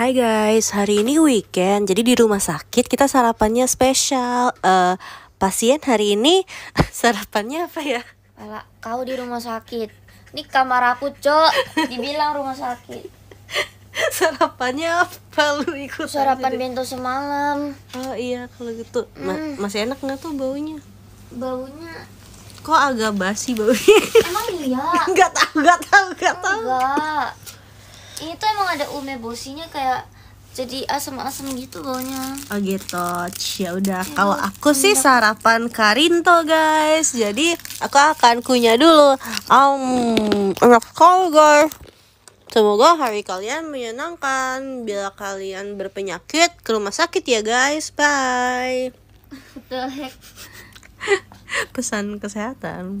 Hai guys, hari ini weekend, jadi di rumah sakit kita sarapannya spesial. Uh, pasien hari ini sarapannya apa ya? Alah, kau di rumah sakit. Ini kamar aku, Cok. Dibilang rumah sakit. sarapannya apa lu ikut? Sarapan bento semalam. Oh iya, kalau gitu. Ma mm. Masih enak nggak tuh baunya? Baunya kok agak basi baunya? Emang iya? Gak tau, gak tau, gak tau. Enggak ini tuh emang ada umebosinya kayak jadi asam-asam gitu baunya. Oh gitu. Ya udah, iya, kalau aku sih sarapan Karinto, guys. Jadi, aku akan kunyah dulu. Um, enak sekali, Semoga hari kalian menyenangkan. Bila kalian berpenyakit, ke rumah sakit ya, guys. Bye. Pesan kesehatan.